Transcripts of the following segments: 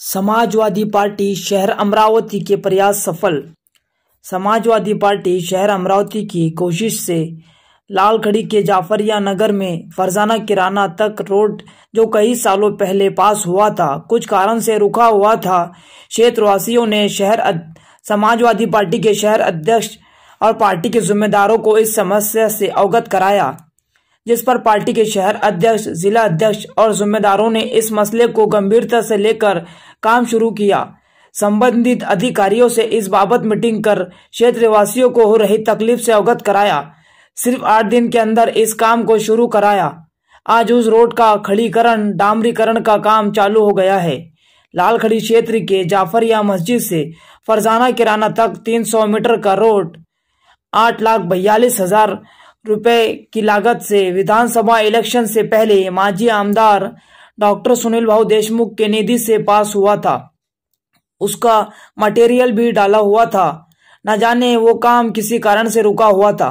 Samajwadi party शहर अमरावती के प्रयास सफल समाजवादी पार्टी शहर अमरावती की कोशिश से लालखड़ी के जाफरिया नगर में फरजाना किराना तक रोड जो कई सालों पहले पास हुआ था कुछ कारण से रुका हुआ था क्षेत्रवासियों ने शहर समाजवादी पार्टी के शहर अध्यक्ष और पार्टी के जिम्मेदारों को इस समस्या से अवगत कराया जिस पर पार्टी के शहर अध्यक्ष जिला अध्यक्ष और जिम्मेदारों ने इस मसले को गंभीरता से लेकर काम शुरू किया संबंधित अधिकारियों से इस बाबत मीटिंग कर क्षेत्रवासियों को हो रही तकलीफ से अवगत कराया सिर्फ आठ दिन के अंदर इस काम को शुरू कराया आज उस रोड का खड़ीकरण डामरीकरण का काम चालू हो गया है लाल खड़ी क्षेत्र के जाफरिया मस्जिद से फरजाना किराना तक 300 मीटर का रोड आठ लाख बयालीस हजार रुपए की लागत से विधानसभा इलेक्शन से पहले माजी आमदार डॉक्टर सुनील भाऊ देशमुख के निधि से पास हुआ था उसका मटेरियल भी डाला हुआ था न जाने वो काम किसी कारण से रुका हुआ था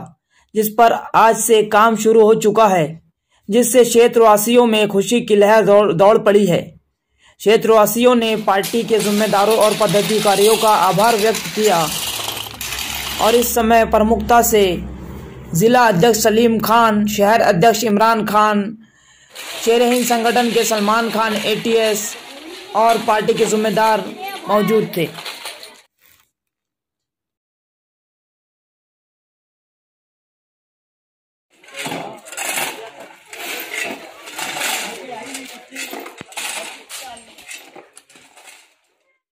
जिस पर आज से काम शुरू हो चुका है जिससे क्षेत्रवासियों में खुशी की लहर दौड़ पड़ी है क्षेत्रवासियों ने पार्टी के जिम्मेदारों और पदाधिकारियों का आभार व्यक्त किया और इस समय प्रमुखता से ज़िला अध्यक्ष सलीम खान शहर अध्यक्ष इमरान खान शेर हिंद संगठन के सलमान खान एटीएस और पार्टी के जिम्मेदार मौजूद थे